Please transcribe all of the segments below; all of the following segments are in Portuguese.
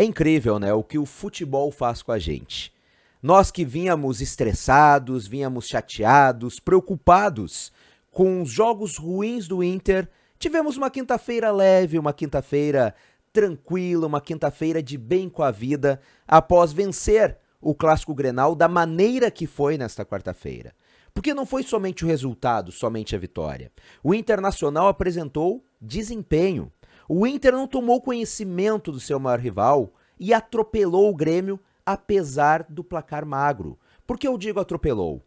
É incrível, né? O que o futebol faz com a gente. Nós que vínhamos estressados, vínhamos chateados, preocupados com os jogos ruins do Inter, tivemos uma quinta-feira leve, uma quinta-feira tranquila, uma quinta-feira de bem com a vida após vencer o clássico Grenal da maneira que foi nesta quarta-feira. Porque não foi somente o resultado, somente a vitória. O Internacional apresentou desempenho, o Inter não tomou conhecimento do seu maior rival e atropelou o Grêmio, apesar do placar magro. Por que eu digo atropelou?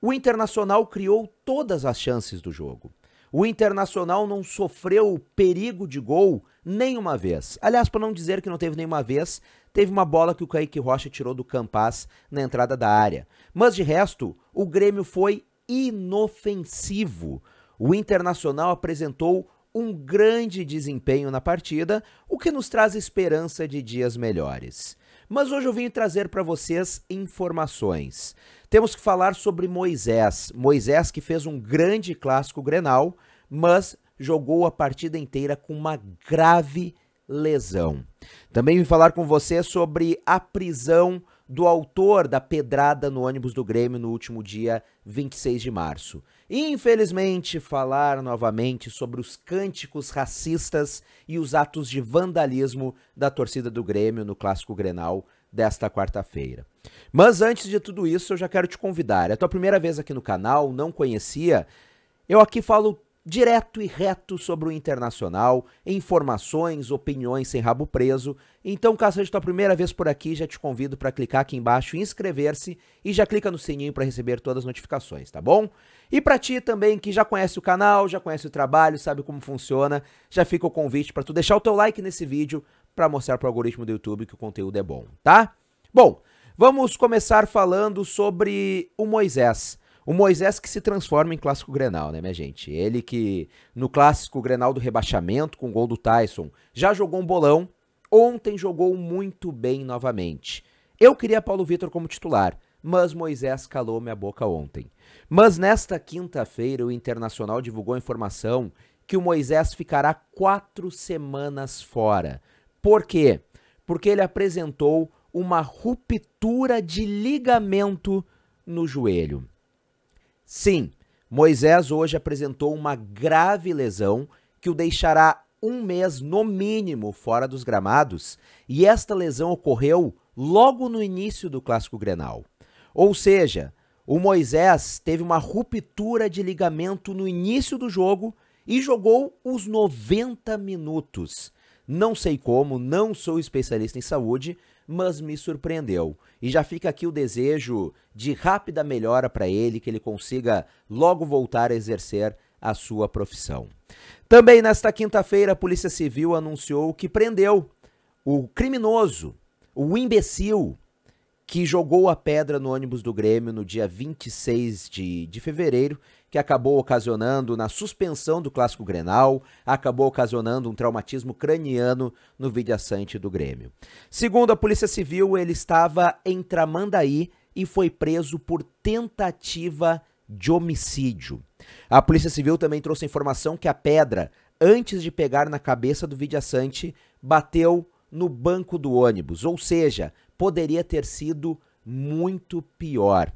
O Internacional criou todas as chances do jogo. O Internacional não sofreu perigo de gol nenhuma vez. Aliás, para não dizer que não teve nenhuma vez, teve uma bola que o Kaique Rocha tirou do Campas na entrada da área. Mas de resto, o Grêmio foi inofensivo. O Internacional apresentou um grande desempenho na partida, o que nos traz esperança de dias melhores. Mas hoje eu vim trazer para vocês informações. Temos que falar sobre Moisés. Moisés que fez um grande clássico Grenal, mas jogou a partida inteira com uma grave lesão. Também vim falar com você sobre a prisão do autor da pedrada no ônibus do Grêmio no último dia 26 de março. Infelizmente, falar novamente sobre os cânticos racistas e os atos de vandalismo da torcida do Grêmio no Clássico Grenal desta quarta-feira. Mas antes de tudo isso, eu já quero te convidar. É a tua primeira vez aqui no canal, não conhecia? Eu aqui falo direto e reto sobre o internacional, informações, opiniões sem rabo preso. Então, caso seja é tua primeira vez por aqui, já te convido para clicar aqui embaixo, inscrever-se e já clica no sininho para receber todas as notificações, tá bom? E para ti também que já conhece o canal, já conhece o trabalho, sabe como funciona, já fica o convite para tu deixar o teu like nesse vídeo para mostrar para o algoritmo do YouTube que o conteúdo é bom, tá? Bom, vamos começar falando sobre o Moisés. O Moisés que se transforma em clássico Grenal, né, minha gente? Ele que no clássico Grenal do rebaixamento com o gol do Tyson, já jogou um bolão, ontem jogou muito bem novamente. Eu queria Paulo Vitor como titular, mas Moisés calou minha boca ontem. Mas nesta quinta-feira, o Internacional divulgou a informação que o Moisés ficará quatro semanas fora. Por quê? Porque ele apresentou uma ruptura de ligamento no joelho. Sim, Moisés hoje apresentou uma grave lesão que o deixará um mês no mínimo fora dos gramados, e esta lesão ocorreu logo no início do Clássico Grenal. Ou seja, o Moisés teve uma ruptura de ligamento no início do jogo e jogou os 90 minutos. Não sei como, não sou especialista em saúde, mas me surpreendeu. E já fica aqui o desejo de rápida melhora para ele, que ele consiga logo voltar a exercer a sua profissão. Também nesta quinta-feira, a Polícia Civil anunciou que prendeu o criminoso, o imbecil, que jogou a pedra no ônibus do Grêmio no dia 26 de, de fevereiro que acabou ocasionando na suspensão do Clássico Grenal, acabou ocasionando um traumatismo craniano no vidaçante do Grêmio. Segundo a Polícia Civil, ele estava em Tramandaí e foi preso por tentativa de homicídio. A Polícia Civil também trouxe informação que a pedra, antes de pegar na cabeça do vidaçante, bateu no banco do ônibus, ou seja, poderia ter sido muito pior.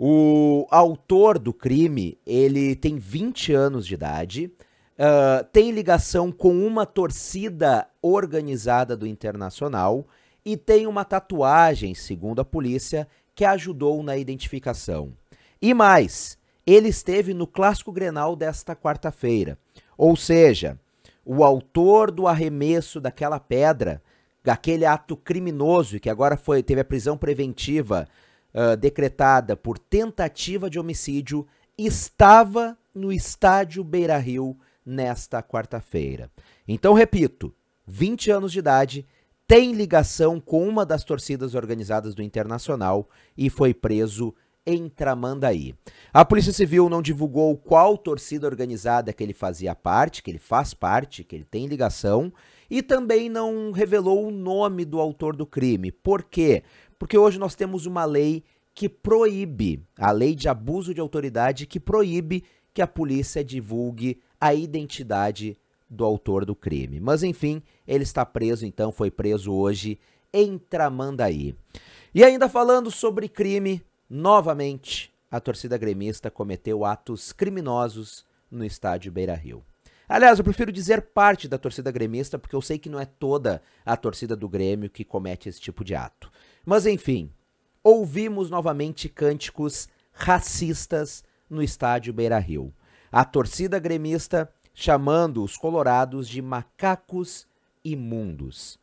O autor do crime, ele tem 20 anos de idade, uh, tem ligação com uma torcida organizada do Internacional e tem uma tatuagem, segundo a polícia, que ajudou na identificação. E mais, ele esteve no clássico Grenal desta quarta-feira. Ou seja, o autor do arremesso daquela pedra, daquele ato criminoso que agora foi teve a prisão preventiva ah, decretada por tentativa de homicídio estava no estádio Beira Rio nesta quarta-feira. Então, repito, 20 anos de idade, tem ligação com uma das torcidas organizadas do Internacional e foi preso em Tramandaí. A Polícia Civil não divulgou qual torcida organizada que ele fazia parte, que ele faz parte, que ele tem ligação, e também não revelou o nome do autor do crime. Por quê? Porque hoje nós temos uma lei que proíbe, a lei de abuso de autoridade, que proíbe que a polícia divulgue a identidade do autor do crime. Mas enfim, ele está preso, então foi preso hoje em Tramandaí. E ainda falando sobre crime, novamente a torcida gremista cometeu atos criminosos no estádio Beira-Rio. Aliás, eu prefiro dizer parte da torcida gremista, porque eu sei que não é toda a torcida do Grêmio que comete esse tipo de ato. Mas enfim, ouvimos novamente cânticos racistas no estádio Beira Rio. A torcida gremista chamando os colorados de macacos imundos.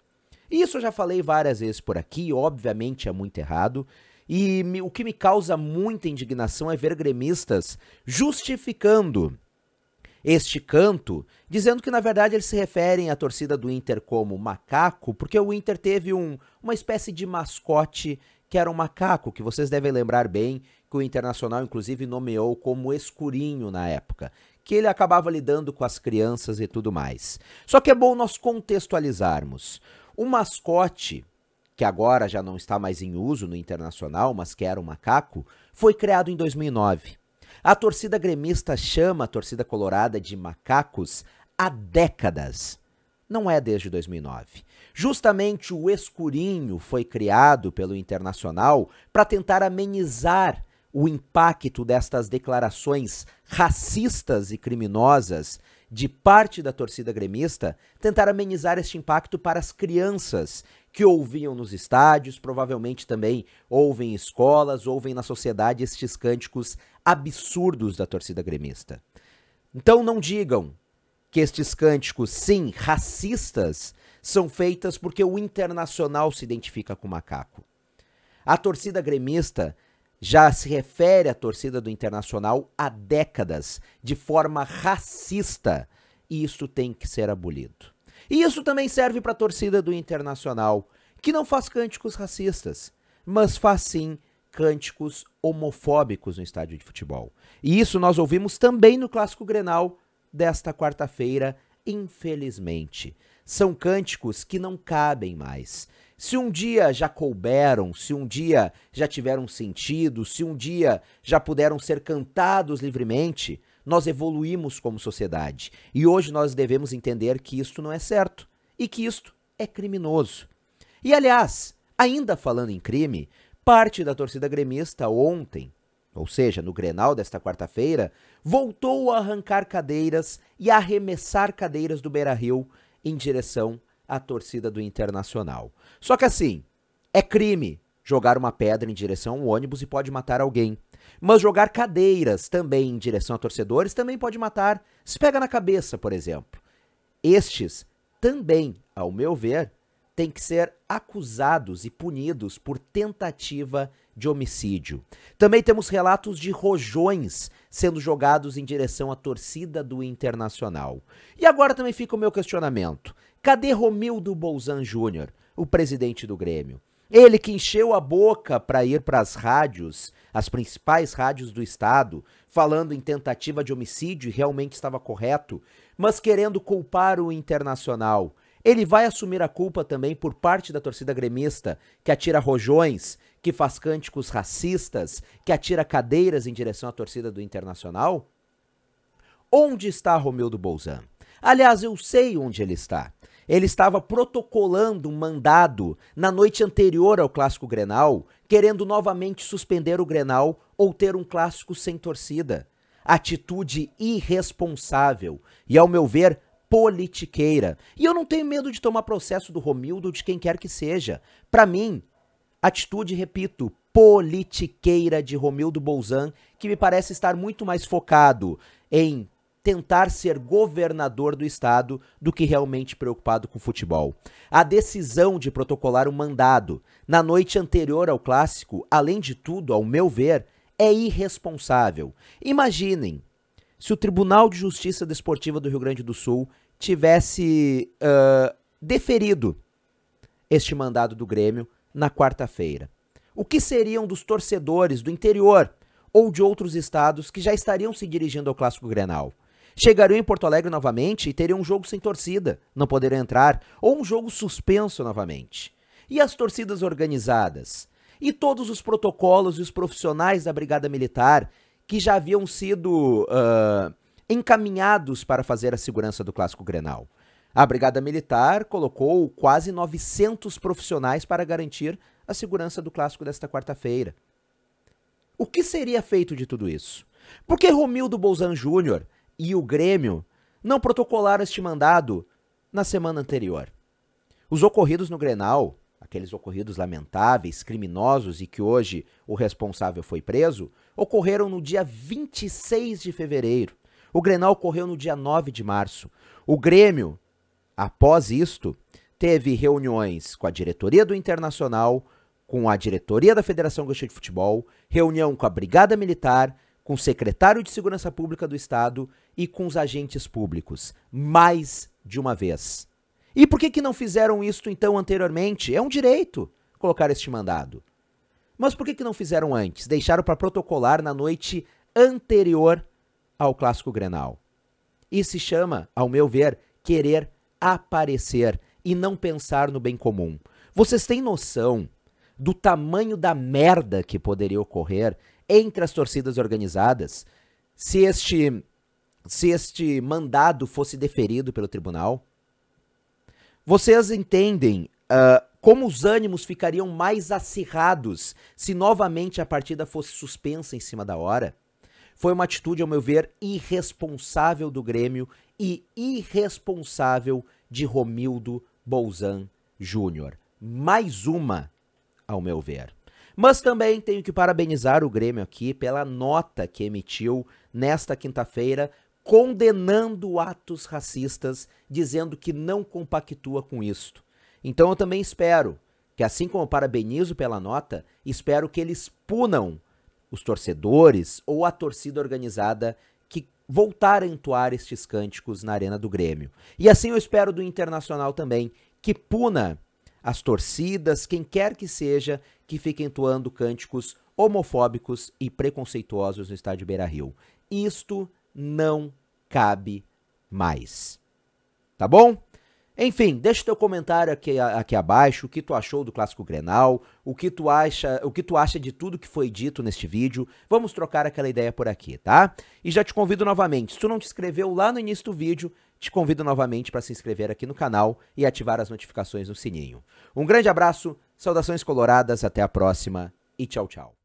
Isso eu já falei várias vezes por aqui, obviamente é muito errado. E me, o que me causa muita indignação é ver gremistas justificando este canto, dizendo que na verdade eles se referem à torcida do Inter como macaco, porque o Inter teve um, uma espécie de mascote que era um macaco, que vocês devem lembrar bem, que o Internacional inclusive nomeou como escurinho na época, que ele acabava lidando com as crianças e tudo mais. Só que é bom nós contextualizarmos. O mascote, que agora já não está mais em uso no Internacional, mas que era um macaco, foi criado em 2009. A torcida gremista chama a torcida colorada de macacos há décadas. Não é desde 2009. Justamente o escurinho foi criado pelo Internacional para tentar amenizar o impacto destas declarações racistas e criminosas de parte da torcida gremista, tentar amenizar este impacto para as crianças que ouviam nos estádios, provavelmente também ouvem em escolas, ouvem na sociedade estes cânticos absurdos da torcida gremista. Então não digam que estes cânticos, sim, racistas, são feitas porque o internacional se identifica com o macaco. A torcida gremista já se refere à torcida do Internacional há décadas de forma racista e isso tem que ser abolido. E isso também serve para a torcida do Internacional, que não faz cânticos racistas, mas faz sim cânticos homofóbicos no estádio de futebol. E isso nós ouvimos também no Clássico Grenal desta quarta-feira, infelizmente são cânticos que não cabem mais. Se um dia já couberam, se um dia já tiveram sentido, se um dia já puderam ser cantados livremente, nós evoluímos como sociedade. E hoje nós devemos entender que isto não é certo e que isto é criminoso. E aliás, ainda falando em crime, parte da torcida gremista ontem, ou seja, no Grenal desta quarta-feira, voltou a arrancar cadeiras e a arremessar cadeiras do Beira-Rio em direção à torcida do Internacional. Só que assim, é crime jogar uma pedra em direção a um ônibus e pode matar alguém. Mas jogar cadeiras também em direção a torcedores também pode matar. Se pega na cabeça, por exemplo. Estes também, ao meu ver, têm que ser acusados e punidos por tentativa de homicídio. Também temos relatos de rojões sendo jogados em direção à torcida do Internacional. E agora também fica o meu questionamento: cadê Romildo Bolzan Júnior, o presidente do Grêmio? Ele que encheu a boca para ir para as rádios, as principais rádios do estado, falando em tentativa de homicídio e realmente estava correto, mas querendo culpar o Internacional ele vai assumir a culpa também por parte da torcida gremista, que atira rojões, que faz cânticos racistas, que atira cadeiras em direção à torcida do Internacional? Onde está Romildo Bolzan? Aliás, eu sei onde ele está. Ele estava protocolando um mandado na noite anterior ao clássico Grenal, querendo novamente suspender o Grenal ou ter um clássico sem torcida. Atitude irresponsável e, ao meu ver, politiqueira. E eu não tenho medo de tomar processo do Romildo, de quem quer que seja. Para mim, atitude, repito, politiqueira de Romildo Bolzan, que me parece estar muito mais focado em tentar ser governador do estado do que realmente preocupado com futebol. A decisão de protocolar o um mandado na noite anterior ao clássico, além de tudo, ao meu ver, é irresponsável. Imaginem se o Tribunal de Justiça Desportiva do Rio Grande do Sul tivesse uh, deferido este mandado do Grêmio na quarta-feira? O que seriam dos torcedores do interior ou de outros estados que já estariam se dirigindo ao Clássico Grenal? Chegariam em Porto Alegre novamente e teriam um jogo sem torcida, não poderiam entrar, ou um jogo suspenso novamente. E as torcidas organizadas? E todos os protocolos e os profissionais da Brigada Militar que já haviam sido uh, encaminhados para fazer a segurança do Clássico Grenal. A Brigada Militar colocou quase 900 profissionais para garantir a segurança do Clássico desta quarta-feira. O que seria feito de tudo isso? Por que Romildo Bolzan Júnior e o Grêmio não protocolaram este mandado na semana anterior? Os ocorridos no Grenal aqueles ocorridos lamentáveis, criminosos e que hoje o responsável foi preso, ocorreram no dia 26 de fevereiro. O Grenal ocorreu no dia 9 de março. O Grêmio, após isto, teve reuniões com a diretoria do Internacional, com a diretoria da Federação Gaúcha de Futebol, reunião com a Brigada Militar, com o secretário de Segurança Pública do Estado e com os agentes públicos. Mais de uma vez. E por que, que não fizeram isto então anteriormente? É um direito colocar este mandado. Mas por que, que não fizeram antes? Deixaram para protocolar na noite anterior ao clássico Grenal. Isso se chama, ao meu ver, querer aparecer e não pensar no bem comum. Vocês têm noção do tamanho da merda que poderia ocorrer entre as torcidas organizadas se este se este mandado fosse deferido pelo tribunal? Vocês entendem uh, como os ânimos ficariam mais acirrados se novamente a partida fosse suspensa em cima da hora? Foi uma atitude, ao meu ver, irresponsável do Grêmio e irresponsável de Romildo Bolzan Júnior. Mais uma, ao meu ver. Mas também tenho que parabenizar o Grêmio aqui pela nota que emitiu nesta quinta-feira condenando atos racistas, dizendo que não compactua com isto. Então eu também espero que, assim como parabenizo pela nota, espero que eles punam os torcedores ou a torcida organizada que voltar a entoar estes cânticos na arena do Grêmio. E assim eu espero do Internacional também, que puna as torcidas, quem quer que seja, que fique entoando cânticos homofóbicos e preconceituosos no estádio Beira-Rio. Isto não cabe mais. Tá bom? Enfim, deixa o teu comentário aqui, aqui abaixo, o que tu achou do clássico Grenal, o que tu acha, o que tu acha de tudo que foi dito neste vídeo. Vamos trocar aquela ideia por aqui, tá? E já te convido novamente, se tu não te inscreveu lá no início do vídeo, te convido novamente para se inscrever aqui no canal e ativar as notificações no sininho. Um grande abraço, saudações coloradas, até a próxima e tchau, tchau.